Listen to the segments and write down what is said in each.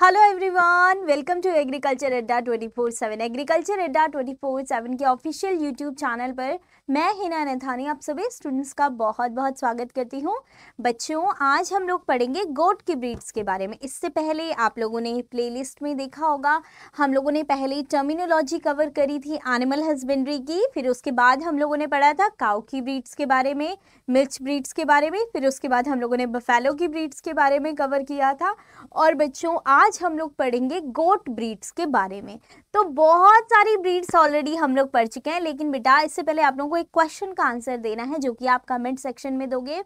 Hello everyone welcome to agriculture Adda twenty four seven agriculture Adda twenty four seven के official YouTube channel पर मैं हिना नथानी आप सभी स्टूडेंट्स का बहुत बहुत स्वागत करती हूँ बच्चों आज हम लोग पढ़ेंगे गोट की ब्रीड्स के बारे में इससे पहले आप लोगों ने प्लेलिस्ट में देखा होगा हम लोगों ने पहले टर्मिनोलॉजी कवर करी थी एनिमल हस्बेंड्री की फिर उसके बाद हम लोगों ने पढ़ा था काउ की ब्रीड्स के बारे में मिर्च ब्रीड्स के बारे में फिर उसके बाद हम लोगों ने बफेलो की ब्रीड्स के बारे में कवर किया था और बच्चों आज आज हम लोग पढ़ेंगे गोट ब्रीड्स के बारे में तो बहुत सारी ब्रीड्स ऑलरेडी हम लोग पढ़ चुके हैं लेकिन बेटा इससे पहले आप लोगों को एक क्वेश्चन का आंसर देना है जो कि आप कमेंट सेक्शन में दोगे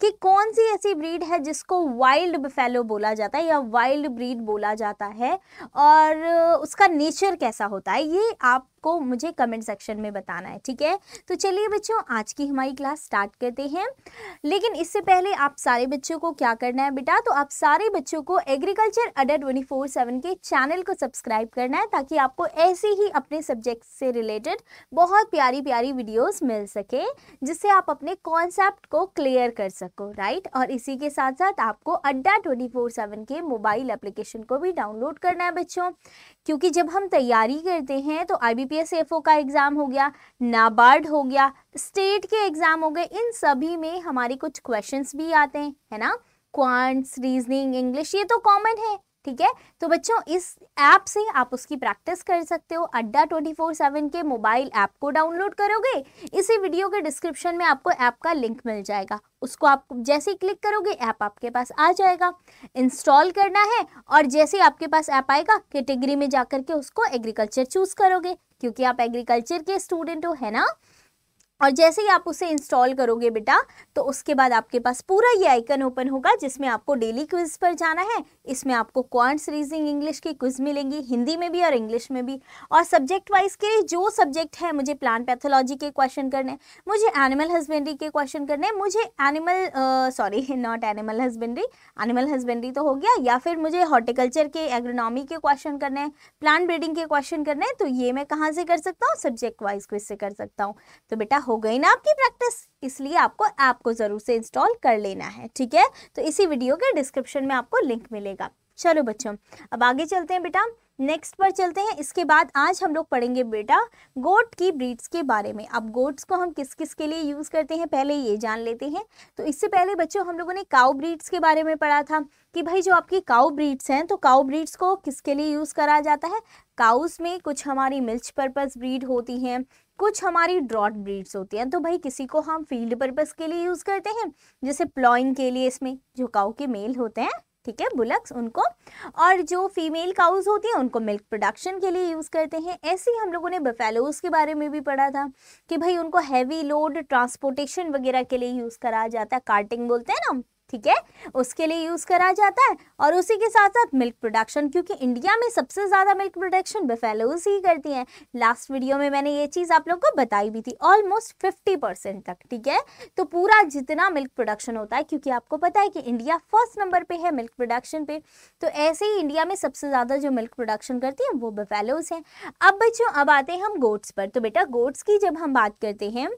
कि कौन सी ऐसी ब्रीड है जिसको वाइल्ड बफेलो बोला जाता है या वाइल्ड ब्रीड बोला जाता है और उसका नेचर कैसा होता है ये आप आपको मुझे कमेंट सेक्शन में बताना है ठीक है तो चलिए बच्चों आज की हमारी क्लास स्टार्ट करते हैं लेकिन इससे पहले आप सारे बच्चों को क्या करना है बेटा तो आप सारे बच्चों को agriculture Adda twenty four seven के चैनल को सब्सक्राइब करना है ताकि आपको ऐसे ही अपने सब्जेक्ट से रिलेटेड बहुत प्यारी प्यारी वीडियोज मिल सके जिससे आप अपने कॉन्सेप्ट को क्लियर कर सको राइट और इसी के साथ साथ आपको अड्डा ट्वेंटी फोर सेवन के मोबाइल एप्लीकेशन को भी डाउनलोड करना है बच्चों क्योंकि जब हम तैयारी करते हैं तो I B P S F O का एग्ज़ाम हो गया नाबार्ड हो गया स्टेट के एग्ज़ाम हो गए इन सभी में हमारे कुछ क्वेश्चंस भी आते हैं है ना क्वांट्स रीजनिंग इंग्लिश ये तो कॉमन है ठीक है तो बच्चों इस ऐप से आप उसकी प्रैक्टिस कर सकते हो अड्डा ट्वेंटी फोर सेवन के मोबाइल ऐप को डाउनलोड करोगे इसी वीडियो के डिस्क्रिप्शन में आपको ऐप का लिंक मिल जाएगा उसको आप जैसे ही क्लिक करोगे ऐप आपके पास आ जाएगा इंस्टॉल करना है और जैसे ही आपके पास ऐप आएगा कैटेगरी में जा के उसको एग्रीकल्चर चूज करोगे क्योंकि आप एग्रीकल्चर के स्टूडेंट हो है ना और जैसे ही आप उसे इंस्टॉल करोगे बेटा तो उसके बाद आपके पास पूरा ये आइकन ओपन होगा जिसमें आपको डेली क्विज पर जाना है इसमें आपको क्वांट्स रीजनिंग इंग्लिश की क्विज मिलेंगी हिंदी में भी और इंग्लिश में भी और सब्जेक्ट वाइज के लिए जो सब्जेक्ट है मुझे प्लांट पैथोलॉजी के क्वेश्चन करने मुझे एनिमल हस्बेंड्री के क्वेश्चन करने मुझे animal sorry not animal husbandry animal husbandry तो हो गया या फिर मुझे हॉर्टिकल्चर के एग्रोनॉमी के क्वेश्चन करने हैं प्लांट ब्रीडिंग के क्वेश्चन करने हैं तो ये मैं कहाँ से कर सकता हूँ सब्जेक्ट वाइज क्विज से कर सकता हूँ तो बेटा हो गई ना आपकी प्रैक्टिस इसलिए आपको ऐप को ज़रूर से इंस्टॉल कर लेना है ठीक है तो इसी वीडियो के डिस्क्रिप्शन में आपको लिंक मिलेगा चलो बच्चों अब आगे चलते हैं बेटा नेक्स्ट पर चलते हैं इसके बाद आज हम लोग पढ़ेंगे बेटा गोट की ब्रीड्स के बारे में अब गोट्स को हम किस किस के लिए यूज़ करते हैं पहले ये जान लेते हैं तो इससे पहले बच्चों हम लोगों ने काउ ब्रीड्स के बारे में पढ़ा था कि भाई जो आपकी काउ ब्रीड्स हैं तो काउ ब्रीड्स को किसके लिए यूज़ करा जाता है काउस में कुछ हमारी मिल्च पर्पज ब्रीड होती हैं कुछ हमारी ड्रॉट ब्रीड्स होती हैं तो भाई किसी को हम फील्ड पर्पज़ के लिए यूज़ करते हैं जैसे प्लॉइंग के लिए इसमें जो काउ के मेल होते हैं ठीक है बुलक्स उनको और जो फीमेल काउज होती हैं उनको मिल्क प्रोडक्शन के लिए यूज़ करते हैं ऐसे ही हम लोगों ने बफेलोज के बारे में भी पढ़ा था कि भाई उनको हैवी लोड ट्रांसपोर्टेशन वगैरह के लिए यूज़ करा जाता है कार्टिंग बोलते हैं ना ठीक है उसके लिए यूज़ करा जाता है और उसी के साथ साथ मिल्क प्रोडक्शन क्योंकि इंडिया में सबसे ज़्यादा मिल्क प्रोडक्शन बेफेलोज ही करती हैं लास्ट वीडियो में मैंने ये चीज़ आप लोग को बताई भी थी ऑलमोस्ट फिफ्टी परसेंट तक ठीक है तो पूरा जितना मिल्क प्रोडक्शन होता है क्योंकि आपको पता है कि इंडिया फर्स्ट नंबर पर है मिल्क प्रोडक्शन पे तो ऐसे ही इंडिया में सबसे ज़्यादा जो मिल्क प्रोडक्शन करती है वो बेफेलोज है अब बच्चों अब आते हैं हम गोट्स पर तो बेटा गोट्स की जब हम बात करते हैं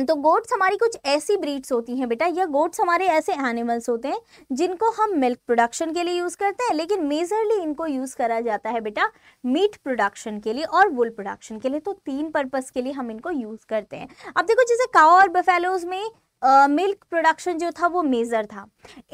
तो गोट्स हमारी कुछ ऐसी ब्रीड्स होती हैं बेटा या गोट्स हमारे ऐसे एनिमल्स होते हैं जिनको हम मिल्क प्रोडक्शन के लिए यूज़ करते हैं लेकिन मेजरली इनको यूज़ करा जाता है बेटा मीट प्रोडक्शन के लिए और वुल प्रोडक्शन के लिए तो तीन पर्पज़ के लिए हम इनको यूज़ करते हैं अब देखो जैसे काओ और बफेलोज में मिल्क प्रोडक्शन जो था वो मेजर था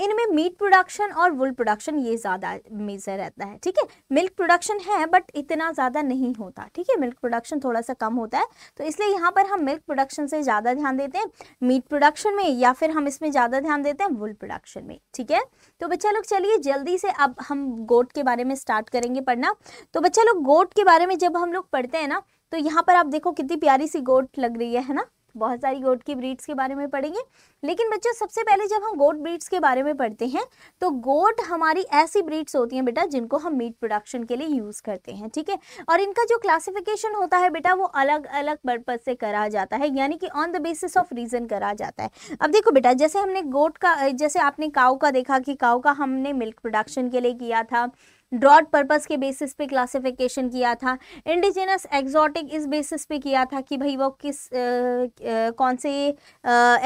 इनमें मीट प्रोडक्शन और वुल प्रोडक्शन ये ज़्यादा मेजर रहता है ठीक है मिल्क प्रोडक्शन है बट इतना ज़्यादा नहीं होता ठीक है मिल्क प्रोडक्शन थोड़ा सा कम होता है तो इसलिए यहाँ पर हम मिल्क प्रोडक्शन से ज़्यादा ध्यान देते हैं मीट प्रोडक्शन में या फिर हम इसमें ज़्यादा ध्यान देते हैं वुल प्रोडक्शन में ठीक है तो बच्चा लोग चलिए जल्दी से अब हम गोट के बारे में स्टार्ट करेंगे पढ़ना तो बच्चा लोग गोट के बारे में जब हम लोग पढ़ते हैं ना तो यहाँ पर आप देखो कितनी प्यारी सी गोट लग रही है ना बहुत सारी गोट की ब्रीड्स के बारे में पढ़ेंगे लेकिन बच्चों सबसे पहले जब हम गोट ब्रीड्स के बारे में पढ़ते हैं तो गोट हमारी ऐसी ब्रीड्स होती हैं बेटा जिनको हम मीट प्रोडक्शन के लिए यूज़ करते हैं ठीक है और इनका जो क्लासिफिकेशन होता है बेटा वो अलग अलग पर्पज़ से करा जाता है यानी कि on the basis of region करा जाता है अब देखो बेटा जैसे हमने गोट का जैसे आपने काउ का देखा कि काउ का हमने मिल्क प्रोडक्शन के लिए किया था ड्रॉड पर्पस के बेसिस पे क्लासिफिकेशन किया था इंडिजिनस एग्जॉटिक इस बेसिस पे किया था कि भाई वो किस आ, आ, कौन से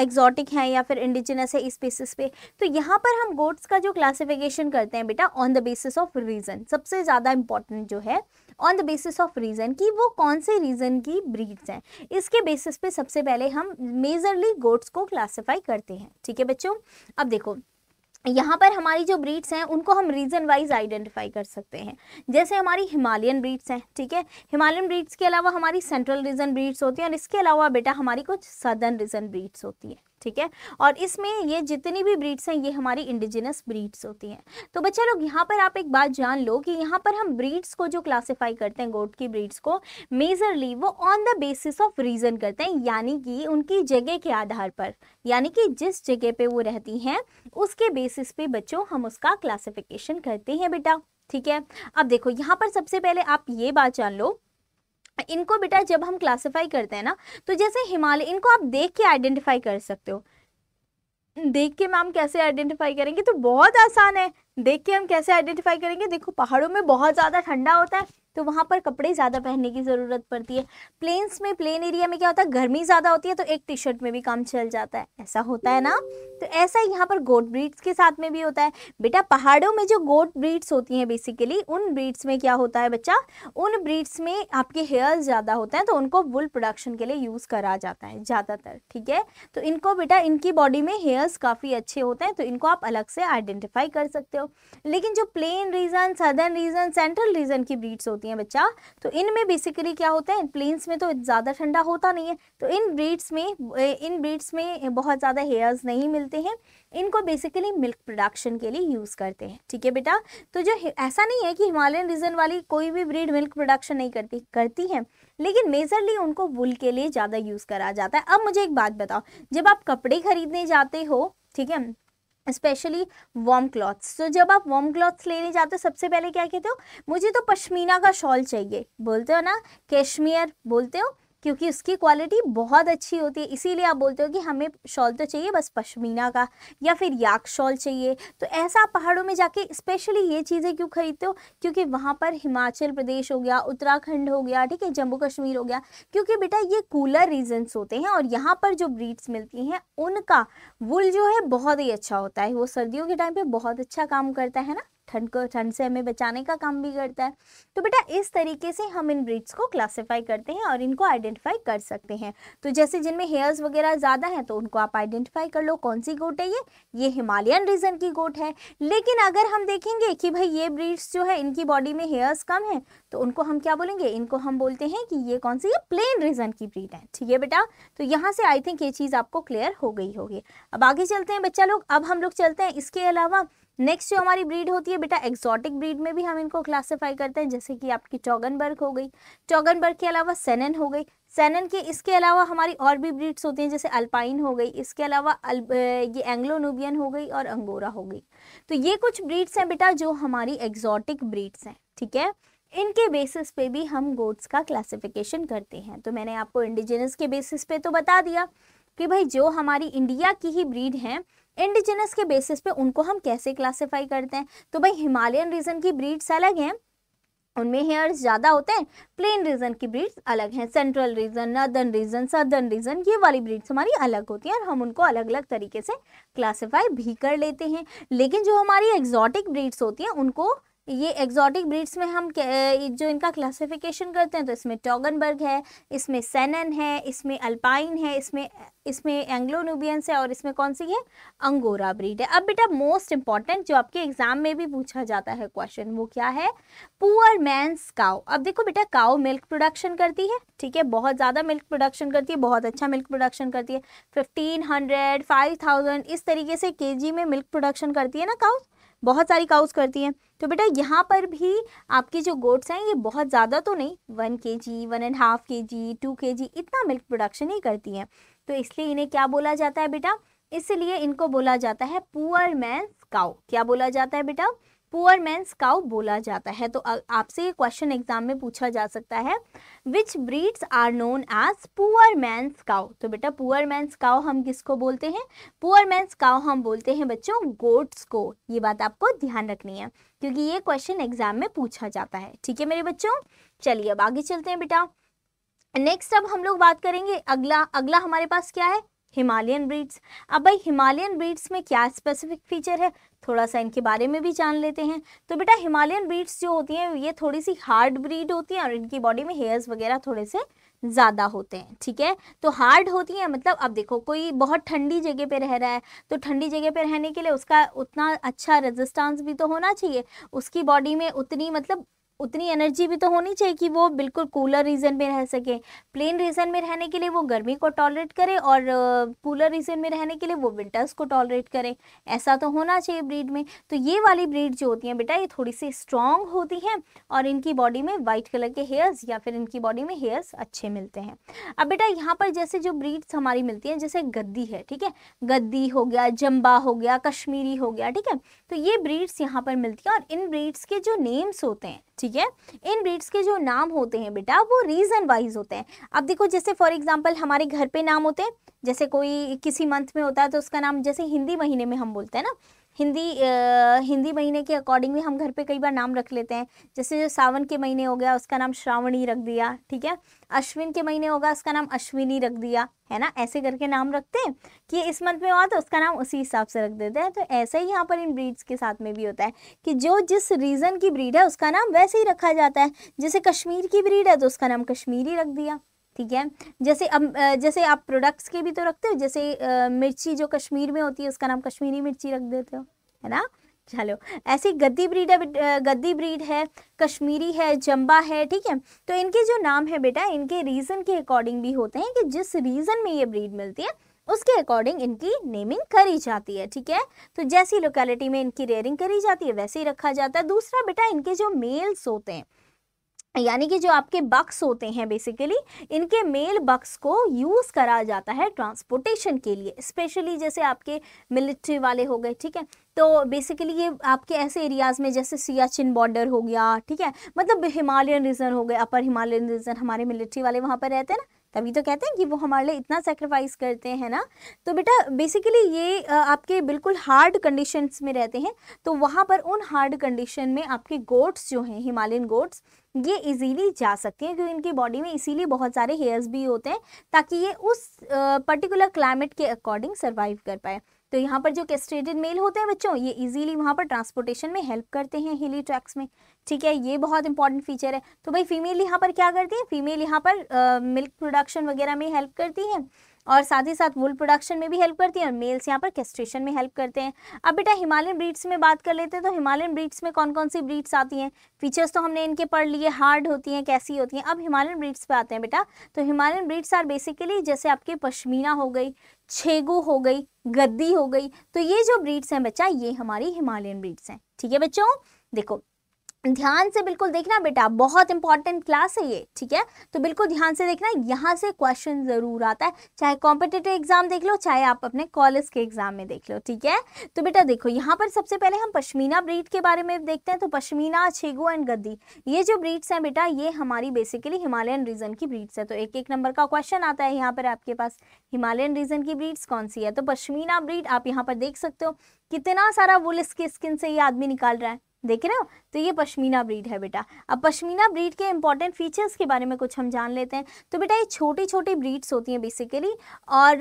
एग्जॉटिक हैं या फिर इंडिजिनस है इस बेसिस पे तो यहाँ पर हम गोट्स का जो क्लासिफिकेशन करते हैं बेटा on the basis of region सबसे ज़्यादा इंपॉर्टेंट जो है on the basis of region कि वो कौन से रीज़न की ब्रीड्स हैं इसके बेसिस पे सबसे पहले हम मेजरली गोट्स को क्लासीफाई करते हैं ठीक है बच्चों अब देखो यहाँ पर हमारी जो ब्रीड्स हैं उनको हम रीजन वाइज आइडेंटिफाई कर सकते हैं जैसे हमारी हिमालयन ब्रीड्स हैं ठीक है हिमालयन ब्रीड्स के अलावा हमारी सेंट्रल रीजन ब्रीड्स होती हैं और इसके अलावा बेटा हमारी कुछ सदर्न रीजन ब्रीड्स होती हैं ठीक है और इसमें ये जितनी भी ब्रीड्स हैं ये हमारी इंडिजिनस ब्रीड्स होती हैं तो बच्चा लोग यहाँ पर आप एक बात जान लो कि यहाँ पर हम ब्रीड्स को जो क्लासिफाई करते हैं गोट की ब्रीड्स को मेजरली वो on the basis of region करते हैं यानी कि उनकी जगह के आधार पर यानी कि जिस जगह पे वो रहती हैं उसके बेसिस पे बच्चों हम उसका क्लासिफिकेशन करते हैं बेटा ठीक है अब देखो यहाँ पर सबसे पहले आप ये बात जान लो इनको बेटा जब हम क्लासिफाई करते हैं ना तो जैसे हिमालय इनको आप देख के आइडेंटिफाई कर सकते हो देख के मैम कैसे आइडेंटिफाई करेंगे तो बहुत आसान है देख के हम कैसे आइडेंटिफाई करेंगे देखो पहाड़ों में बहुत ज़्यादा ठंडा होता है तो वहाँ पर कपड़े ज़्यादा पहनने की ज़रूरत पड़ती है प्लेन्स में प्लेन एरिया में क्या होता है गर्मी ज़्यादा होती है तो एक टी शर्ट में भी काम चल जाता है ऐसा होता है ना तो ऐसा यहाँ पर गोट ब्रीड्स के साथ में भी होता है बेटा पहाड़ों में जो गोट ब्रीड्स होती हैं बेसिकली उन ब्रीड्स में क्या होता है बच्चा उन ब्रीड्स में आपके हेयर्स ज़्यादा होते हैं तो उनको वुल प्रोडक्शन के लिए यूज़ करा जाता है ज़्यादातर ठीक है तो इनको बेटा इनकी बॉडी में हेयर्स काफ़ी अच्छे होते हैं तो इनको आप अलग से आइडेंटिफाई कर सकते हो लेकिन जो plain region southern region central region की ब्रीड्स होती होती हैं बच्चा तो इनमें बेसिकली क्या होता है प्लेन्स में तो ज़्यादा ठंडा होता नहीं है तो इन ब्रीड्स में इन ब्रीड्स में बहुत ज़्यादा हेयर्स नहीं मिलते हैं इनको बेसिकली मिल्क प्रोडक्शन के लिए यूज़ करते हैं ठीक है बेटा तो जो ऐसा नहीं है कि हिमालयन रीजन वाली कोई भी ब्रीड मिल्क प्रोडक्शन नहीं करती करती है लेकिन मेजरली उनको वुल के लिए ज़्यादा यूज़ करा जाता है अब मुझे एक बात बताओ जब आप कपड़े खरीदने जाते हो ठीक है स्पेशली वॉम क्लॉथ्स तो जब आप वॉम क्लॉथ्स लेने जाते हो सबसे पहले क्या कहते हो मुझे तो पश्मीना का शॉल चाहिए बोलते हो ना कश्मीर बोलते हो क्योंकि उसकी क्वालिटी बहुत अच्छी होती है इसीलिए आप बोलते हो कि हमें शॉल तो चाहिए बस पश्मीना का या फिर याक शॉल चाहिए तो ऐसा पहाड़ों में जाके स्पेशली ये चीज़ें क्यों खरीदते हो क्योंकि वहाँ पर हिमाचल प्रदेश हो गया उत्तराखंड हो गया ठीक है जम्मू कश्मीर हो गया क्योंकि बेटा ये कूलर रीजन्स होते हैं और यहाँ पर जो ब्रीड्स मिलती हैं उनका वुल जो है बहुत ही अच्छा होता है वो सर्दियों के टाइम पर बहुत अच्छा काम करता है ना ठंड को ठंड से हमें बचाने का काम भी करता है तो बेटा इस तरीके से हम इन ब्रीड्स को क्लासीफाई करते हैं और इनको आइडेंटिफाई कर सकते हैं तो जैसे जिनमें हेयर्स वगैरह ज़्यादा हैं तो उनको आप आइडेंटिफाई कर लो कौन सी गोट है ये ये हिमालयन रीजन की गोट है लेकिन अगर हम देखेंगे कि भाई ये ब्रीड्स जो है इनकी बॉडी में हेयर्स कम है तो उनको हम क्या बोलेंगे इनको हम बोलते हैं कि ये कौन सी ये प्लेन रीजन की ब्रीड है ठीक है बेटा तो यहाँ से आई थिंक ये चीज़ आपको क्लियर हो गई होगी अब आगे चलते हैं बच्चा लोग अब हम लोग चलते हैं इसके अलावा नेक्स्ट जो हमारी ब्रीड होती है बेटा एक्सोटिक ब्रीड में भी हम इनको क्लासिफाई करते हैं जैसे कि आपकी चौगन बर्ग हो गई चौगनबर्ग के अलावा सेनन हो गई सेनन के इसके अलावा हमारी और भी ब्रीड्स होती हैं जैसे अल्पाइन हो गई इसके अलावा ये एंग्लो नूबियन हो गई और अंगोरा हो गई तो ये कुछ ब्रीड्स हैं बेटा जो हमारी एक्जॉटिक ब्रीड्स हैं ठीक है इनके बेसिस पे भी हम गोट्स का क्लासिफिकेशन करते हैं तो मैंने आपको इंडिजिनस के बेसिस पे तो बता दिया कि भाई जो हमारी इंडिया की ही ब्रीड हैं इंडिजिनस के बेसिस पे उनको हम कैसे क्लासीफाई करते हैं तो भाई हिमालयन रीजन की ब्रीड्स अलग हैं उनमें हेयर्स ज़्यादा होते हैं प्लेन रीजन की ब्रीड्स अलग हैं central region northern region southern region ये वाली ब्रीड्स हमारी अलग होती हैं और हम उनको अलग अलग तरीके से क्लासीफाई भी कर लेते हैं लेकिन जो हमारी एग्जॉटिक ब्रीड्स होती हैं उनको ये एक्जॉटिक ब्रीड्स में हम जो इनका क्लासिफिकेशन करते हैं तो इसमें टॉगनबर्ग है इसमें सेनन है इसमें अल्पाइन है इसमें इसमें एंग्लो है और इसमें कौन सी है अंगोरा ब्रीड है अब बेटा मोस्ट इंपॉर्टेंट जो आपके एग्जाम में भी पूछा जाता है क्वेश्चन वो क्या है पुअर मैंस काओ अब देखो बेटा काओ मिल्क प्रोडक्शन करती है ठीक है बहुत ज़्यादा मिल्क प्रोडक्शन करती है बहुत अच्छा मिल्क प्रोडक्शन करती है फिफ्टीन हंड्रेड फाइव थाउजेंड इस तरीके से के में मिल्क प्रोडक्शन करती है ना काउ बहुत सारी काउस करती हैं तो बेटा यहाँ पर भी आपके जो गोट्स हैं ये बहुत ज़्यादा तो नहीं वन के जी वन एंड हाफ के जी टू के जी इतना मिल्क प्रोडक्शन ही करती हैं तो इसलिए इन्हें क्या बोला जाता है बेटा इसलिए इनको बोला जाता है पुअर मैं काउ क्या बोला जाता है बेटा पुअर मैंस काउ बोला जाता है तो आपसे ये क्वेश्चन एग्जाम में पूछा जा सकता है which breeds are known as poor man's cow तो बेटा पुअर मैंस काउ हम किसको बोलते हैं पुअर मैंस काउ हम बोलते हैं बच्चों गोट्स को ये बात आपको ध्यान रखनी है क्योंकि ये क्वेश्चन एग्जाम में पूछा जाता है ठीक है मेरे बच्चों चलिए अब आगे चलते हैं बेटा नेक्स्ट अब हम लोग बात करेंगे अगला अगला हमारे पास क्या है हिमालयन ब्रीड्स अब भाई हिमालयन ब्रीड्स में क्या स्पेसिफिक फीचर है थोड़ा सा इनके बारे में भी जान लेते हैं तो बेटा हिमालयन ब्रीड्स जो होती हैं ये थोड़ी सी हार्ड ब्रीड होती हैं और इनकी बॉडी में हेयर्स वगैरह थोड़े से ज़्यादा होते हैं ठीक है तो हार्ड होती हैं मतलब अब देखो कोई बहुत ठंडी जगह पे रह रहा है तो ठंडी जगह पे रहने के लिए उसका उतना अच्छा रेजिस्टेंस भी तो होना चाहिए उसकी बॉडी में उतनी मतलब उतनी एनर्जी भी तो होनी चाहिए कि वो बिल्कुल कूलर रीजन में रह सके प्लेन रीजन में रहने के लिए वो गर्मी को टॉलरेट करे और कूलर रीजन में रहने के लिए वो विंटर्स को टॉलरेट करे ऐसा तो होना चाहिए ब्रीड में तो ये वाली ब्रीड जो होती हैं बेटा ये थोड़ी सी स्ट्रॉन्ग होती हैं और इनकी बॉडी में वाइट कलर के हेयर्स या फिर इनकी बॉडी में हेयर्स अच्छे मिलते हैं अब बेटा यहाँ पर जैसे जो ब्रीड्स हमारी मिलती हैं जैसे गद्दी है ठीक है गद्दी हो गया जम्बा हो गया कश्मीरी हो गया ठीक है तो ये ब्रीड्स यहाँ पर मिलती हैं और इन ब्रीड्स के जो नेम्स होते हैं ठीक है इन ब्रीड्स के जो नाम होते हैं बेटा वो रीज़न वाइज होते हैं अब देखो जैसे फॉर एग्जाम्पल हमारे घर पे नाम होते हैं जैसे कोई किसी मंथ में होता है तो उसका नाम जैसे हिंदी महीने में हम बोलते हैं ना हिंदी आ, हिंदी महीने के अकॉर्डिंग भी हम घर पे कई बार नाम रख लेते हैं जैसे जो सावन के महीने हो गया उसका नाम श्रावणी रख दिया ठीक है अश्विन के महीने होगा उसका नाम अश्विनी रख दिया है ना ऐसे करके नाम रखते हैं कि इस मंथ में हुआ तो उसका नाम उसी हिसाब से रख देते हैं तो ऐसा ही यहाँ पर इन ब्रीड्स के साथ में भी होता है कि जो जिस रीज़न की ब्रीड है उसका नाम वैसे ही रखा जाता है जैसे कश्मीर की ब्रीड है तो उसका नाम कश्मीरी रख दिया ठीक है जैसे अब जैसे आप प्रोडक्ट्स के भी तो रखते हो जैसे मिर्ची जो कश्मीर में होती है उसका नाम कश्मीरी मिर्ची रख देते हो है ना चलो ऐसी गद्दी ब्रीड है गद्दी ब्रीड है कश्मीरी है जम्बा है ठीक है तो इनके जो नाम है बेटा इनके रीज़न के अकॉर्डिंग भी होते हैं कि जिस रीज़न में ये ब्रीड मिलती है उसके अकॉर्डिंग इनकी नेमिंग करी जाती है ठीक है तो जैसी लोकेलिटी में इनकी रेयरिंग करी जाती है वैसे ही रखा जाता है दूसरा बेटा इनके जो मेल्स होते हैं यानी कि जो आपके बक्स होते हैं बेसिकली इनके मेल बक्स को यूज़ करा जाता है ट्रांसपोर्टेशन के लिए स्पेशली जैसे आपके मिलिट्री वाले हो गए ठीक है तो बेसिकली ये आपके ऐसे एरियाज़ में जैसे सियाचिन बॉर्डर हो गया ठीक है मतलब हिमालयन रीजन हो गए अपर हिमालयन रीजन हमारे मिलिट्री वाले वहाँ पर रहते हैं ना तभी तो कहते हैं कि वो हमारे लिए इतना सेक्रीफाइस करते हैं ना तो बेटा बेसिकली ये आपके बिल्कुल हार्ड कंडीशंस में रहते हैं तो वहाँ पर उन हार्ड कंडीशन में आपके गोट्स जो हैं हिमालयन गोट्स ये इजीली जा सकते हैं क्योंकि इनकी बॉडी में इसीलिए बहुत सारे हेयर्स भी होते हैं ताकि ये उस पर्टिकुलर क्लाइमेट के अकॉर्डिंग सर्वाइव कर पाए तो यहाँ पर जो कैस्ट्रेटेड मेल होते हैं बच्चों ये इजीली वहाँ पर ट्रांसपोर्टेशन में हेल्प करते हैं हिली ट्रैक्स में ठीक है ये बहुत इंपॉर्टेंट फीचर है तो भाई फीमेल यहाँ पर क्या करती है फीमेल यहाँ पर मिल्क प्रोडक्शन वगैरह में हेल्प करती है और साथ ही साथ वुल प्रोडक्शन में भी हेल्प करती है और मेल्स यहाँ पर कैस्ट्रेशन में हेल्प करते हैं अब बेटा हिमालयन ब्रीड्स में बात कर लेते हैं तो हिमालयन ब्रीड्स में कौन कौन सी ब्रीड्स आती हैं फीचर्स तो हमने इनके पढ़ लिए हार्ड होती हैं कैसी होती हैं अब हिमालयन ब्रीड्स पे आते हैं बेटा तो हिमालयन ब्रीड्स आर बेसिकली जैसे आपकी पश्मीना हो गई छेगू हो गई गद्दी हो गई तो ये जो ब्रीड्स हैं बच्चा ये हमारी हिमालयन ब्रीड्स हैं ठीक है बच्चों देखो ध्यान से बिल्कुल देखना बेटा बहुत इंपॉर्टेंट क्लास है ये ठीक है तो बिल्कुल ध्यान से देखना यहाँ से क्वेश्चन ज़रूर आता है चाहे कॉम्पिटेटिव एग्जाम देख लो चाहे आप अपने कॉलेज के एग्जाम में देख लो ठीक है तो बेटा देखो यहाँ पर सबसे पहले हम पश्मीना ब्रीड के बारे में देखते हैं तो पश्मीना छेगो एंड गद्दी ये जो ब्रीड्स हैं बेटा ये हमारी बेसिकली हिमालयन रीजन की ब्रीड्स है तो एक एक नंबर का क्वेश्चन आता है यहाँ पर आपके पास हिमालयन रीजन की ब्रीड्स कौन सी है तो पश्मीना ब्रीड आप यहाँ पर देख सकते हो कितना सारा वुल इसके स्किन से ये आदमी निकाल रहा है देख रहे हो तो ये पश्मीना ब्रीड है बेटा अब पश्मीना ब्रीड के इंपॉर्टेंट फीचर्स के बारे में कुछ हम जान लेते हैं तो बेटा ये छोटी छोटी ब्रीड्स होती हैं बेसिकली और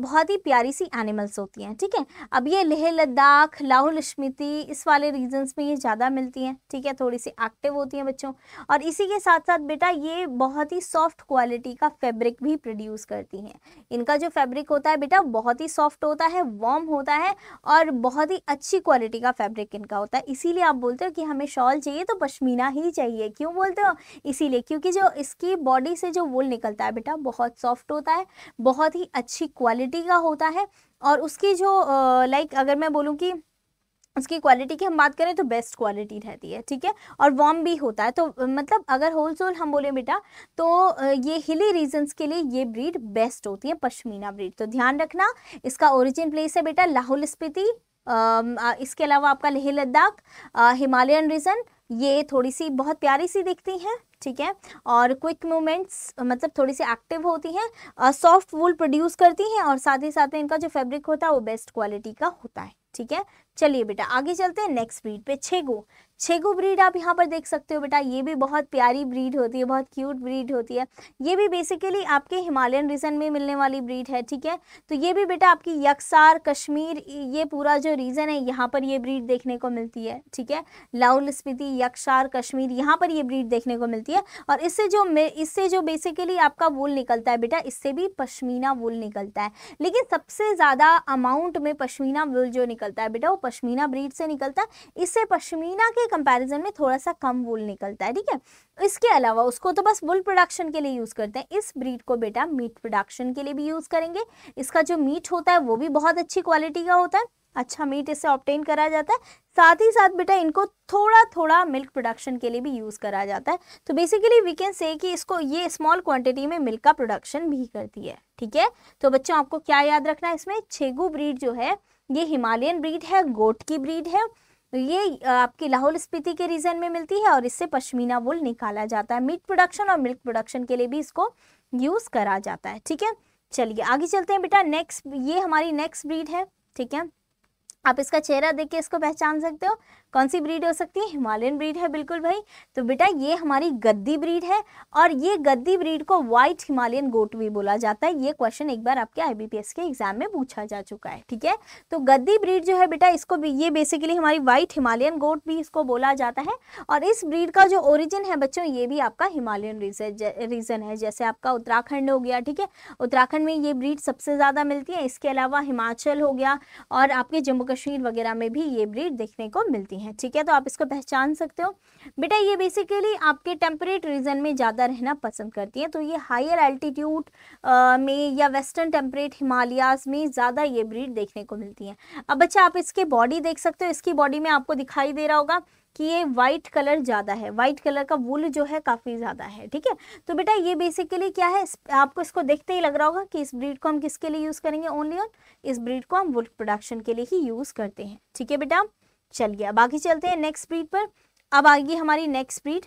बहुत ही प्यारी सी एनिमल्स होती हैं ठीक है ठीके? अब ये लेह लद्दाख लाहौल स्मृति इस वाले रीजन्स में ये ज़्यादा मिलती हैं ठीक है थोड़ी सी एक्टिव होती हैं बच्चों और इसी के साथ साथ बेटा ये बहुत ही सॉफ्ट क्वालिटी का फैब्रिक भी प्रोड्यूस करती हैं इनका जो फैब्रिक होता है बेटा बहुत ही सॉफ्ट होता है वॉर्म होता है और बहुत ही अच्छी क्वालिटी का फैब्रिक इनका होता है इसीलिए आप बोलते हो कि हमें शॉल चाहिए तो पश्मीना ही चाहिए क्यों बोलते हो इसीलिए क्योंकि जो इसकी बॉडी से जो वूल निकलता है बेटा बहुत सॉफ्ट होता है बहुत ही अच्छी क्वालिटी का होता है और उसकी जो लाइक अगर मैं बोलूँ कि उसकी क्वालिटी की हम बात करें तो बेस्ट क्वालिटी रहती है ठीक है और वॉम भी होता है तो मतलब अगर होल सोल हम बोले बेटा तो ये हिली रीजन्स के लिए ये ब्रीड बेस्ट होती है पश्मीना ब्रीड तो ध्यान रखना इसका ओरिजिन प्लेस है बेटा लाहौल स्पीति इसके अलावा आपका लेह लद्दाख हिमालयन रीजन ये थोड़ी सी बहुत प्यारी सी दिखती हैं ठीक है और क्विक मूवमेंट्स मतलब थोड़ी सी एक्टिव होती हैं सॉफ्ट वूल प्रोड्यूस करती हैं और साथ ही साथ में इनका जो फैब्रिक होता है वो बेस्ट क्वालिटी का होता है ठीक है चलिए बेटा आगे चलते हैं नेक्स्ट ब्रीड पे छेगो छेगो ब्रीड आप यहाँ पर देख सकते हो बेटा ये भी बहुत प्यारी ब्रीड होती है बहुत क्यूट ब्रीड होती है ये भी बेसिकली आपके हिमालयन रीजन में मिलने वाली ब्रीड है ठीक है तो ये भी बेटा आपकी यकसार कश्मीर ये पूरा जो रीजन है यहाँ पर ये ब्रीड देखने को मिलती है ठीक है लाउल स्पीति यकसार कश्मीर यहाँ पर ये ब्रीड देखने को मिलती है और इससे जो इससे जो बेसिकली आपका वूल निकलता है बेटा इससे भी पश्मीना वूल निकलता है लेकिन सबसे ज़्यादा अमाउंट में पश्मीना वूल जो निकलता है बेटा वो पश्मीना ब्रीड से निकलता है इससे पश्मीना के कंपैरिजन में थोड़ा सा कम वूल निकलता है ठीक है इसके अलावा उसको तो बस वुल प्रोडक्शन के लिए यूज़ करते हैं इस ब्रीड को बेटा मीट प्रोडक्शन के लिए भी यूज़ करेंगे इसका जो मीट होता है वो भी बहुत अच्छी क्वालिटी का होता है अच्छा मीट इससे ऑप्टेन करा जाता है साथ ही साथ बेटा इनको थोड़ा थोड़ा मिल्क प्रोडक्शन के लिए भी यूज़ करा जाता है तो बेसिकली वी कैन से कि इसको ये स्मॉल क्वांटिटी में मिल्क का प्रोडक्शन भी करती है ठीक है तो बच्चों आपको क्या याद रखना है इसमें छेगू ब्रीड जो है ये हिमालयन ब्रीड है गोट की ब्रीड है ये आपकी लाहौल स्पीति के रीजन में मिलती है और इससे पश्मीना वुल निकाला जाता है मीट प्रोडक्शन और मिल्क प्रोडक्शन के लिए भी इसको यूज़ करा जाता है ठीक है चलिए आगे चलते हैं बेटा नेक्स्ट ये हमारी नेक्स्ट ब्रीड है ठीक है आप इसका चेहरा देख के इसको पहचान सकते हो कौन सी ब्रीड हो सकती है हिमालयन ब्रीड है बिल्कुल भाई तो बेटा ये हमारी गद्दी ब्रीड है और ये गद्दी ब्रीड को व्हाइट हिमालयन गोट भी बोला जाता है ये क्वेश्चन एक बार आपके आईबीपीएस के एग्जाम में पूछा जा चुका है ठीक है तो गद्दी ब्रीड जो है बेटा इसको भी ये बेसिकली हमारी व्हाइट हिमालयन गोट भी इसको बोला जाता है और इस ब्रीड का जो ओरिजिन है बच्चों ये भी आपका हिमालयन रीजन है जैसे आपका उत्तराखंड हो गया ठीक है उत्तराखंड में ये ब्रीड सबसे ज़्यादा मिलती है इसके अलावा हिमाचल हो गया और आपके जम्मू कश्मीर वगैरह में भी ये ब्रीड देखने को मिलती है हैं ठीक है तो आप इसको पहचान सकते हो बेटा ये बेसिकली आपके टेम्परेट रीजन में ज़्यादा रहना पसंद करती हैं तो ये हायर एल्टीट्यूड में या वेस्टर्न टेम्परेट हिमालयाज में ज़्यादा ये ब्रीड देखने को मिलती हैं अब बच्चा आप इसकी बॉडी देख सकते हो इसकी बॉडी में आपको दिखाई दे रहा होगा कि ये वाइट कलर ज़्यादा है वाइट कलर का वुल जो है काफ़ी ज़्यादा है ठीक है तो बेटा ये बेसिकली क्या है आपको इसको देखते ही लग रहा होगा कि इस ब्रीड को हम किसके लिए यूज़ करेंगे ओनली ऑन इस ब्रीड को हम वुल प्रोडक्शन के लिए ही यूज़ करते हैं ठीक है बेटा चल गया बाकी चलते हैं नेक्स्ट ब्रीड पर अब आएगी हमारी next breed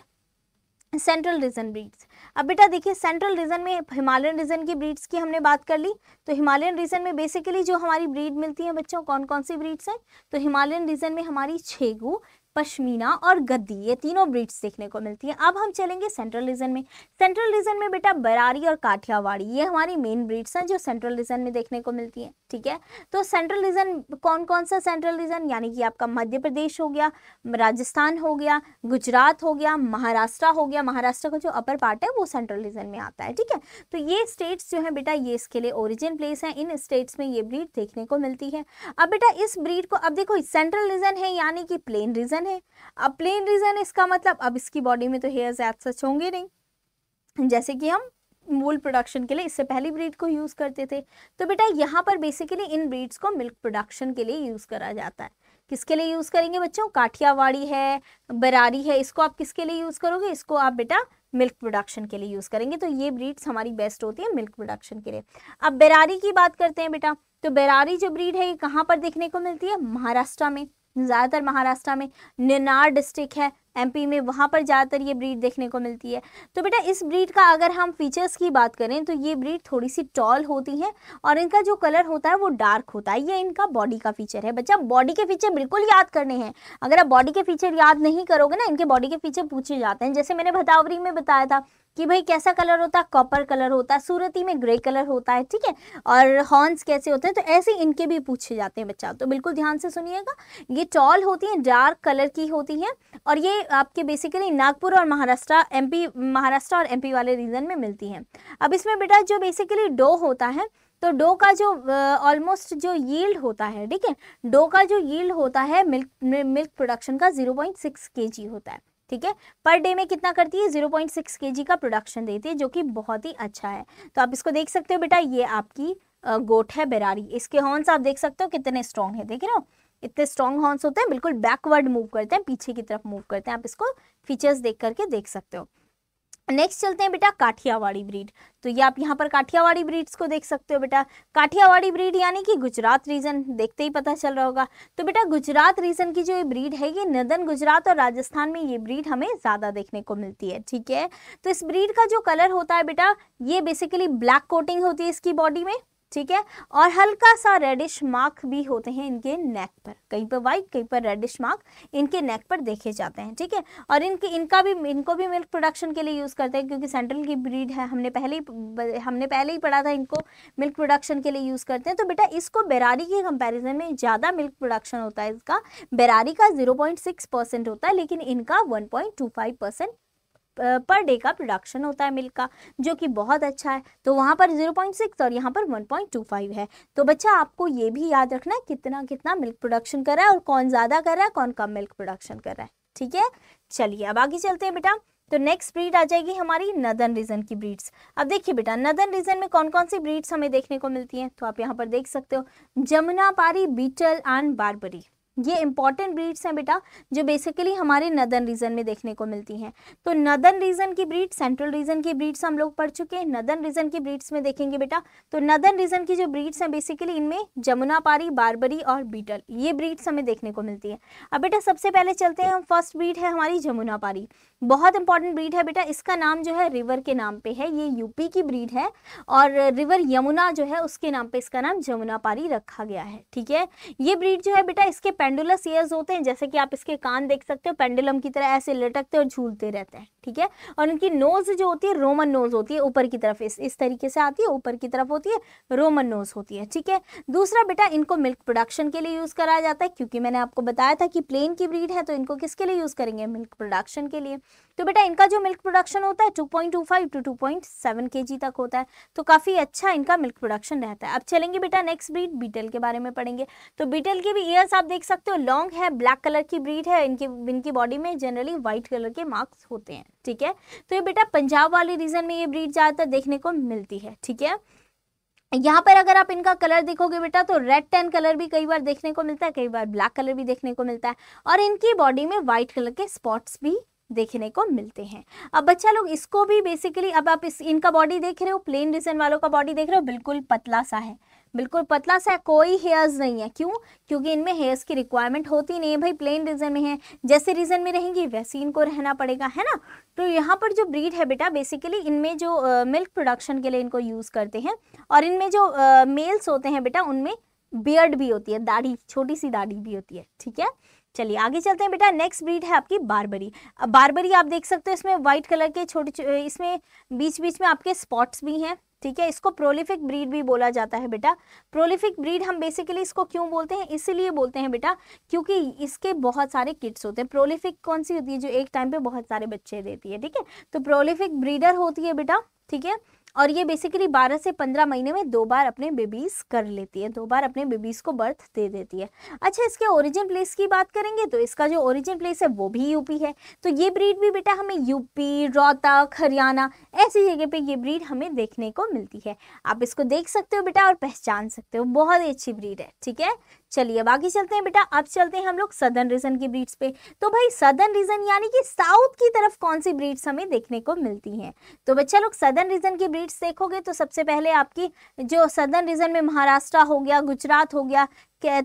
central region breeds अब बेटा देखिए सेंट्रल रीजन में हिमालयन रीजन की ब्रीड्स की हमने बात कर ली तो हिमालयन रीजन में बेसिकली जो हमारी ब्रीड मिलती है बच्चों कौन कौन सी ब्रीड्स हैं तो हिमालयन रीजन में हमारी छेगू पश्मीना और गद्दी ये तीनों ब्रीड्स देखने को मिलती हैं अब हम चलेंगे सेंट्रल रीजन में सेंट्रल रीजन में बेटा बरारी और काठियावाड़ी ये हमारी मेन ब्रीड्स हैं जो सेंट्रल रीजन में देखने को मिलती हैं ठीक है तो सेंट्रल रीजन कौन कौन सा सेंट्रल रीजन यानी कि आपका मध्य प्रदेश हो गया राजस्थान हो गया गुजरात हो गया महाराष्ट्र हो गया महाराष्ट्र का जो अपर पार्ट है वो सेंट्रल रीजन में आता है ठीक है तो ये स्टेट्स जो है बेटा ये इसके लिए ओरिजिन प्लेस है इन स्टेट्स में ये ब्रीड देखने को मिलती है अब बेटा इस ब्रीड को अब देखो सेंट्रल रीजन है यानी कि प्लेन रीजन है अब प्लेन रीजन इसका मतलब अब इसकी बॉडी में तो हेयर्स एज सच होंगे नहीं जैसे कि हम वूल प्रोडक्शन के लिए इससे पहली ब्रीड को यूज़ करते थे तो बेटा यहाँ पर बेसिकली इन ब्रीड्स को मिल्क प्रोडक्शन के लिए यूज़ करा जाता है किसके लिए यूज़ करेंगे बच्चों काठियावाड़ी है बरारी है इसको आप किसके लिए यूज़ करोगे इसको आप बेटा मिल्क प्रोडक्शन के लिए यूज़ करेंगे तो ये ब्रीड्स हमारी बेस्ट होती है मिल्क प्रोडक्शन के लिए अब बरारी की बात करते हैं बेटा तो बरारी जो ब्रीड है ये कहाँ पर देखने को मिलती है महाराष्ट्र में ज़्यादातर महाराष्ट्र में निनार डिस्ट्रिक्ट है एमपी में वहाँ पर ज़्यादातर ये ब्रीड देखने को मिलती है तो बेटा इस ब्रीड का अगर हम फीचर्स की बात करें तो ये ब्रीड थोड़ी सी टॉल होती है और इनका जो कलर होता है वो डार्क होता है ये इनका बॉडी का फीचर है बच्चा बॉडी के फीचर बिल्कुल याद करने हैं अगर आप बॉडी के फीचर याद नहीं करोगे ना इनके बॉडी के फीचर पूछे जाते हैं जैसे मैंने भतावरी में बताया था कि भाई कैसा कलर होता है कॉपर कलर होता है सूरती में ग्रे कलर होता है ठीक है और हॉर्न्स कैसे होते हैं तो ऐसे इनके भी पूछे जाते हैं बच्चा तो बिल्कुल ध्यान से सुनिएगा ये टॉल होती है डार्क कलर की होती है और ये आपके बेसिकली नागपुर और महाराष्ट्र एमपी महाराष्ट्र और एमपी वाले रीजन में मिलती हैं अब इसमें बेटा जो बेसिकली डो होता है तो डो का जो ऑलमोस्ट जो यील्ड होता है ठीक है डो का जो यील्ड होता है मिल्क मिल्क प्रोडक्शन का 0.6 केजी होता है ठीक है पर डे में कितना करती है 0.6 पॉइंट का प्रोडक्शन देती है जो कि बहुत ही अच्छा है तो आप इसको देख सकते हो बेटा ये आपकी गोट है बेरारी इसके हॉर्न्स आप देख सकते हो कितने स्ट्रॉन्ग है देख रहे हो इतने स्ट्रॉन्ग हॉर्न्स होते हैं बिल्कुल बैकवर्ड मूव करते हैं पीछे की तरफ मूव करते हैं आप इसको फीचर्स देख करके देख सकते हो नेक्स्ट चलते हैं बेटा काठियावाड़ी ब्रीड तो ये आप यहाँ पर काठियावाड़ी ब्रीड्स को देख सकते हो बेटा काठियावाड़ी ब्रीड यानी कि गुजरात रीजन देखते ही पता चल रहा होगा तो बेटा गुजरात रीजन की जो ये ब्रीड है ये नदन गुजरात और राजस्थान में ये ब्रीड हमें ज़्यादा देखने को मिलती है ठीक है तो इस ब्रीड का जो कलर होता है बेटा ये बेसिकली ब्लैक कोटिंग होती है इसकी बॉडी में ठीक है और हल्का सा रेडिश मार्क भी होते हैं इनके नेक पर कहीं पर वाइट कहीं पर रेडिश मार्क इनके नेक पर देखे जाते हैं ठीक है और इनके इनका भी इनको भी मिल्क प्रोडक्शन के लिए यूज़ करते हैं क्योंकि सेंट्रल की ब्रीड है हमने पहले ही हमने पहले ही पढ़ा था इनको मिल्क प्रोडक्शन के लिए यूज़ करते हैं तो बेटा इसको बेरारी के कंपेरिजन में ज़्यादा मिल्क प्रोडक्शन होता है इसका बेरारी का जीरो होता है लेकिन इनका one point two five percent per day का प्रोडक्शन होता है मिल्क का जो कि बहुत अच्छा है तो वहाँ पर 0.6 और यहाँ पर 1.25 है तो बच्चा आपको ये भी याद रखना है कितना कितना मिल्क प्रोडक्शन कर रहा है और कौन ज़्यादा कर रहा है कौन कम मिल्क प्रोडक्शन कर रहा है ठीक है चलिए अब आगे चलते हैं बेटा तो नेक्स्ट ब्रीड आ जाएगी हमारी नदन रीजन की ब्रीड्स अब देखिए बेटा नदन रीजन में कौन कौन सी ब्रीड्स हमें देखने को मिलती हैं तो आप यहाँ पर देख सकते हो जमुना पारी बीटल एंड बारबरी ये इंपॉर्टेंट ब्रीड्स हैं बेटा जो बेसिकली हमारे नदन रीजन में देखने को मिलती हैं तो नदन रीजन की ब्रीड सेंट्रल रीजन की ब्रीड्स हम लोग पढ़ चुके हैं नदन रीजन की ब्रीड्स में देखेंगे बेटा तो नदन रीजन की जो ब्रीड्स हैं बेसिकली इनमें जमुनापारी बारबरी और बीटल ये ब्रीड्स हमें देखने को मिलती है अब बेटा सबसे पहले चलते हैं हम फर्स्ट ब्रीड है हमारी जमुनापारी बहुत इंपॉर्टेंट ब्रीड है बेटा इसका नाम जो है रिवर के नाम पे है ये यूपी की ब्रीड है और रिवर यमुना जो है उसके नाम पे इसका नाम जमुनापारी रखा गया है ठीक है ये ब्रीड जो है बेटा इसके पेंडुलस ईयर्स होते हैं जैसे कि आप इसके कान देख सकते हो पेंडुलम की तरह ऐसे लटकते और झूलते रहते हैं ठीक है और इनकी नोज जो होती है रोमन नोज होती है ऊपर की तरफ इस इस तरीके से आती है ऊपर की तरफ होती है रोमन नोज होती है ठीक है दूसरा बेटा इनको मिल्क प्रोडक्शन के लिए यूज़ कराया जाता है क्योंकि मैंने आपको बताया था कि प्लेन की ब्रीड है तो इनको किसके लिए यूज़ करेंगे मिल्क प्रोडक्शन के लिए तो बेटा इनका जो मिल्क प्रोडक्शन होता है 2.25 टू 2.7 केजी तक होता है तो काफ़ी अच्छा इनका मिल्क प्रोडक्शन रहता है अब चलेंगे बेटा नेक्स्ट ब्रीड बीटल के बारे में पढ़ेंगे तो बीटल के भी ईयर्स आप देख सकते सकते हो लॉन्ग है ब्लैक कलर की ब्रीड है इनकी इनकी बॉडी में जनरली व्हाइट कलर के मार्क्स होते हैं ठीक है तो ये बेटा पंजाब वाले रीजन में ये ब्रीड ज़्यादातर देखने को मिलती है ठीक है यहाँ पर अगर आप इनका कलर देखोगे बेटा तो रेड टेन कलर भी कई बार देखने को मिलता है कई बार ब्लैक कलर भी देखने को मिलता है और इनकी बॉडी में व्हाइट कलर के स्पॉट्स भी देखने को मिलते हैं अब बच्चा लोग इसको भी बेसिकली अब आप इस इनका बॉडी देख रहे हो प्लेन रीजन वालों का बॉडी देख रहे हो बिल्कुल पतला सा है बिल्कुल पतला सा कोई हेयर्स नहीं है क्यों क्योंकि इनमें हेयर्स की रिक्वायरमेंट होती नहीं है भाई प्लेन रीजन में है जैसे रीजन में रहेंगी वैसे इनको रहना पड़ेगा है ना तो यहाँ पर जो ब्रीड है बेटा बेसिकली इनमें जो मिल्क uh, प्रोडक्शन के लिए इनको यूज़ करते हैं और इनमें जो मेल्स uh, होते हैं बेटा उनमें बियर्ड भी होती है दाढ़ी छोटी सी दाढ़ी भी होती है ठीक है चलिए आगे चलते हैं बेटा नेक्स्ट ब्रीड है आपकी बारबरी बारबरी आप देख सकते हो इसमें व्हाइट कलर के छोटे इसमें बीच बीच में आपके स्पॉट्स भी हैं ठीक है इसको प्रोलिफिक ब्रीड भी बोला जाता है बेटा प्रोलिफिक ब्रीड हम बेसिकली इसको क्यों बोलते हैं इसीलिए बोलते हैं बेटा क्योंकि इसके बहुत सारे किड्स होते हैं प्रोलिफिक कौन सी होती है जो एक टाइम पे बहुत सारे बच्चे देती है ठीक है तो प्रोलिफिक ब्रीडर होती है बेटा ठीक है और ये बेसिकली 12 से 15 महीने में दो बार अपने बेबीज़ कर लेती है दो बार अपने बेबीज़ को बर्थ दे देती है अच्छा इसके ओरिजिन प्लेस की बात करेंगे तो इसका जो ओरिजिन प्लेस है वो भी यूपी है तो ये ब्रीड भी बेटा हमें यूपी रोहतक हरियाणा ऐसी जगह पर ये ब्रीड हमें देखने को मिलती है आप इसको देख सकते हो बेटा और पहचान सकते हो बहुत ही अच्छी ब्रीड है ठीक है चलिए बाकी चलते हैं बेटा अब चलते हैं हम लोग सदर्न रीजन की ब्रीड्स पे तो भाई सदर्न रीजन यानी कि साउथ की तरफ कौन सी ब्रीड्स हमें देखने को मिलती हैं तो बच्चा लोग सदर्न रीजन की ब्रीड्स देखोगे तो सबसे पहले आपकी जो सदर्न रीजन में महाराष्ट्र हो गया गुजरात हो गया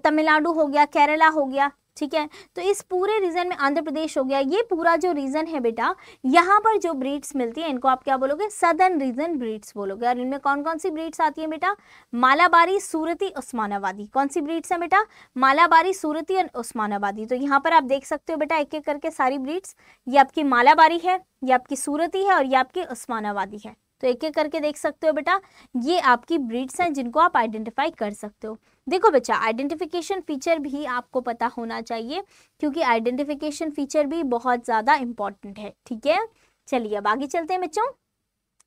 तमिलनाडु हो गया केरला हो गया ठीक है तो इस पूरे रीजन में आंध्र प्रदेश हो गया ये पूरा जो रीजन है बेटा यहाँ पर जो ब्रीड्स मिलती है इनको आप क्या बोलोगे सदर्न रीजन ब्रीड्स बोलोगे और इनमें कौन कौन सी ब्रीड्स आती है बेटा मालाबारी सूरती उस्मानाबादी कौन सी ब्रीड्स है बेटा मालाबारी सूरती और उस्मानाबादी तो यहाँ पर आप देख सकते हो बेटा एक एक करके सारी ब्रीड्स ये आपकी मालाबारी है ये आपकी सूरती है और ये आपकी उस्मानाबादी है तो एक एक करके देख सकते हो बेटा ये आपकी ब्रीड्स हैं जिनको आप आइडेंटिफाई कर सकते हो देखो बच्चा आइडेंटिफिकेशन फीचर भी आपको पता होना चाहिए क्योंकि आइडेंटिफिकेशन फीचर भी बहुत ज़्यादा इंपॉर्टेंट है ठीक है चलिए अब आगे चलते हैं बच्चों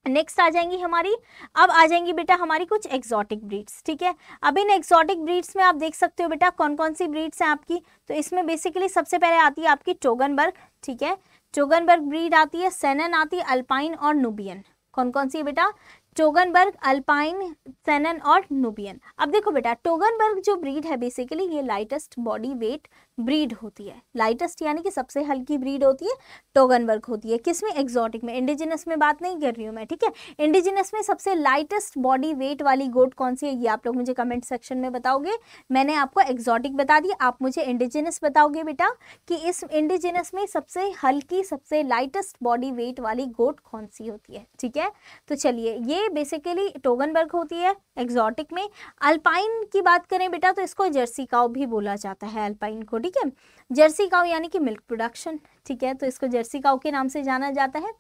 नेक्स्ट आ जाएंगी हमारी अब आ जाएंगी बेटा हमारी कुछ एक्सॉटिक ब्रीड्स ठीक है अब इन एक्सॉटिक ब्रीड्स में आप देख सकते हो बेटा कौन कौन सी ब्रीड्स हैं आपकी तो इसमें बेसिकली सबसे पहले आती है आपकी टोगनबर्ग ठीक है टोगनबर्ग ब्रीड आती है सेनन आती है अल्पाइन और नुबियन कौन कौन सी बेटा टोगनबर्ग अल्पाइन सेनन और नुबियन अब देखो बेटा टोगनबर्ग जो ब्रीड है बेसिकली ये लाइटेस्ट बॉडी वेट ब्रीड होती है लाइटेस्ट यानी कि सबसे हल्की ब्रीड होती है टोगन वर्क होती है किसमें एक्जॉटिक में इंडिजिनस में बात नहीं कर रही हूँ मैं ठीक है इंडिजिनस में सबसे लाइटेस्ट बॉडी वेट वाली गोट कौन सी है ये आप लोग मुझे कमेंट सेक्शन में बताओगे मैंने आपको एक्जॉटिक बता दिया आप मुझे इंडिजिनस बताओगे बेटा कि इस इंडिजिनस में सबसे हल्की सबसे लाइटेस्ट बॉडी वेट वाली गोट कौन सी होती है ठीक है तो चलिए ये बेसिकली टोगन वर्क होती है एक्जॉटिक में अल्पाइन की बात करें बेटा तो इसको जर्सी काउ भी बोला जाता है अल्पाइन को ठीक है जर्सी काउ यानी कि मिल्क प्रोडक्शन ठीक है तो इसको जर्सी काउ के नाम से जाना जाता है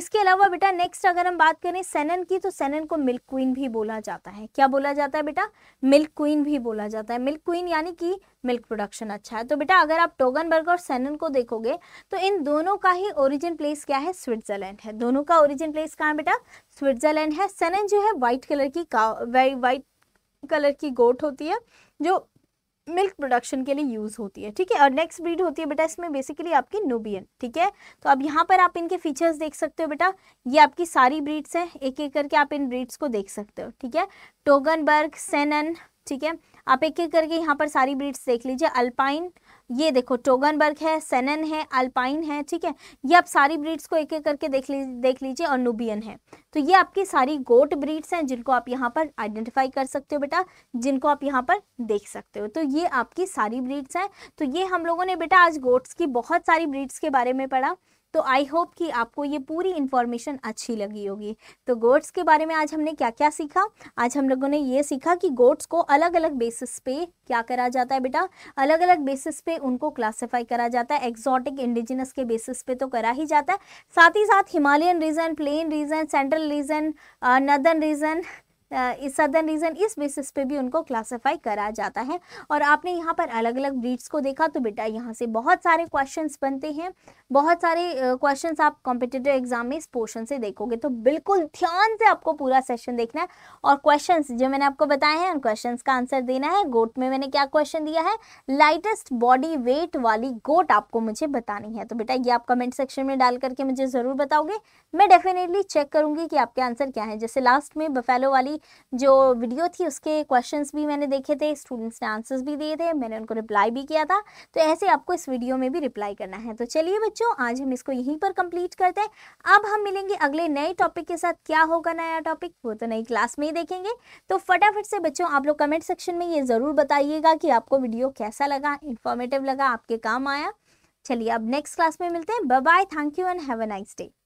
इसके अलावा बेटा नेक्स्ट अगर हम बात करें सेनन की तो सेनन को मिल्क क्वीन भी बोला जाता है क्या बोला जाता है बेटा मिल्क क्वीन भी बोला जाता है मिल्क क्वीन यानी कि मिल्क प्रोडक्शन अच्छा है तो बेटा अगर आप टोगनबर्ग और सेनन को देखोगे तो इन दोनों का ही ओरिजिन प्लेस क्या है स्विट्जरलैंड है दोनों का ओरिजिन प्लेस कहाँ है बेटा स्विट्जरलैंड है सेनन जो है व्हाइट कलर की का व्हाइट कलर की गोट होती है जो मिल्क प्रोडक्शन के लिए यूज़ होती है ठीक है और नेक्स्ट ब्रीड होती है बेटा इसमें बेसिकली आपकी नोबियन ठीक है तो अब यहाँ पर आप इनके फीचर्स देख सकते हो बेटा ये आपकी सारी ब्रीड्स हैं एक एक करके आप इन ब्रीड्स को देख सकते हो ठीक है टोगनबर्ग सेनन ठीक है आप एक एक करके यहाँ पर सारी ब्रीड्स देख लीजिए अल्पाइन ये देखो टोगनबर्ग है सेनन है अल्पाइन है ठीक है ये आप सारी ब्रीड्स को एक एक करके देख ली देख लीजिए और नुबियन है तो ये आपकी सारी गोट ब्रीड्स हैं जिनको आप यहाँ पर आइडेंटिफाई कर सकते हो बेटा जिनको आप यहाँ पर देख सकते हो तो ये आपकी सारी ब्रीड्स हैं तो ये हम लोगों ने बेटा आज गोट्स की बहुत सारी ब्रीड्स के बारे में पढ़ा तो आई होप कि आपको ये पूरी इन्फॉर्मेशन अच्छी लगी होगी तो गोट्स के बारे में आज हमने क्या क्या सीखा आज हम लोगों ने ये सीखा कि गोट्स को अलग अलग बेसिस पे क्या करा जाता है बेटा अलग अलग बेसिस पे उनको क्लासिफाई करा जाता है एक्जॉटिक इंडिजिनस के बेसिस पे तो करा ही जाता है साथ ही साथ Himalayan region plain region central region northern region इस सदर्न रीजन इस बेसिस पे भी उनको क्लासीफाई करा जाता है और आपने यहाँ पर अलग अलग ब्रीड्स को देखा तो बेटा यहाँ से बहुत सारे क्वेश्चन बनते हैं बहुत सारे क्वेश्चन आप कॉम्पिटेटिव एग्जाम में इस पोर्शन से देखोगे तो बिल्कुल ध्यान से आपको पूरा सेशन देखना है और क्वेश्चन जो मैंने आपको बताए हैं उन क्वेश्चन का आंसर देना है गोट में मैंने क्या क्वेश्चन दिया है लाइटेस्ट बॉडी वेट वाली गोट आपको मुझे बतानी है तो बेटा ये आप कमेंट सेक्शन में डाल करके मुझे ज़रूर बताओगे मैं डेफिनेटली चेक करूंगी कि आपके आंसर क्या है जैसे लास्ट में बफेलो वाली जो वीडियो थी उसके क्वेश्चंस भी मैंने देखे थे स्टूडेंट्स ने आंसर्स भी दिए थे मैंने उनको रिप्लाई भी किया था तो ऐसे आपको इस वीडियो में भी रिप्लाई करना है तो चलिए बच्चों आज हम इसको यहीं पर कंप्लीट करते हैं अब हम मिलेंगे अगले नए टॉपिक के साथ क्या होगा नया टॉपिक वो तो नई क्लास में ही देखेंगे तो फटाफट से बच्चों आप लोग कमेंट सेक्शन में ये ज़रूर बताइएगा कि आपको वीडियो कैसा लगा इन्फॉर्मेटिव लगा आपके काम आया चलिए अब नेक्स्ट क्लास में मिलते हैं bye bye thank you and have a nice day